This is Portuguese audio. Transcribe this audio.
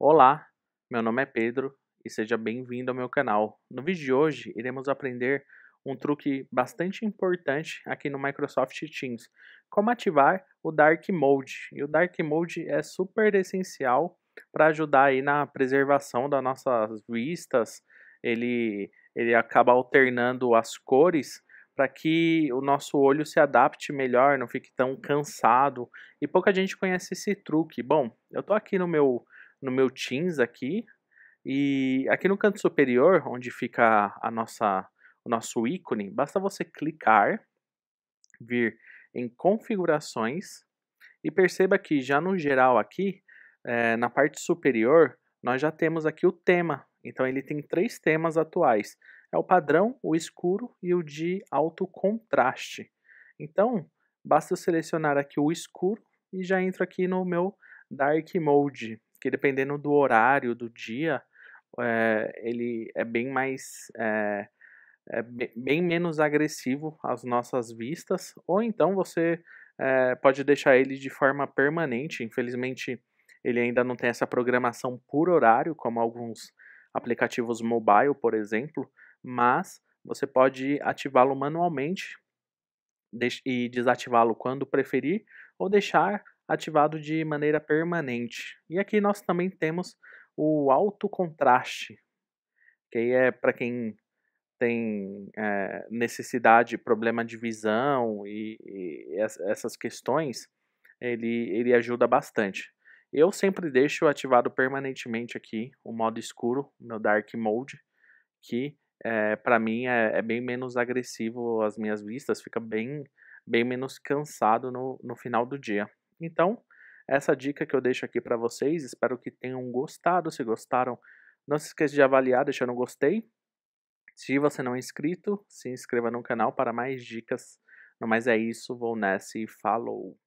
Olá, meu nome é Pedro e seja bem-vindo ao meu canal. No vídeo de hoje, iremos aprender um truque bastante importante aqui no Microsoft Teams, como ativar o Dark Mode. E o Dark Mode é super essencial para ajudar aí na preservação das nossas vistas. Ele, ele acaba alternando as cores para que o nosso olho se adapte melhor, não fique tão cansado. E pouca gente conhece esse truque. Bom, eu estou aqui no meu no meu Teams aqui. E aqui no canto superior, onde fica a nossa, o nosso ícone, basta você clicar, vir em configurações e perceba que já no geral aqui, é, na parte superior, nós já temos aqui o tema. Então ele tem três temas atuais. É o padrão, o escuro e o de alto contraste. Então, basta eu selecionar aqui o escuro e já entro aqui no meu Dark Mode. Porque dependendo do horário do dia, é, ele é bem mais. Eh, é, é bem menos agressivo às nossas vistas, ou então você é, pode deixar ele de forma permanente. Infelizmente, ele ainda não tem essa programação por horário, como alguns aplicativos mobile, por exemplo, mas você pode ativá-lo manualmente e desativá-lo quando preferir, ou deixar ativado de maneira permanente. E aqui nós também temos o alto contraste, que aí é para quem tem é, necessidade, problema de visão e, e, essas questões, ele, ele ajuda bastante. Eu sempre deixo ativado permanentemente aqui o modo escuro, meu Dark Mode, que é, para mim é, é, bem menos agressivo as minhas vistas, fica bem, bem menos cansado no, no final do dia. Então, essa dica que eu deixo aqui para vocês, espero que tenham gostado. Se gostaram, não se esqueça de avaliar deixando um gostei. Se você não é inscrito, se inscreva no canal para mais dicas. Mas é isso, vou nessa e falou!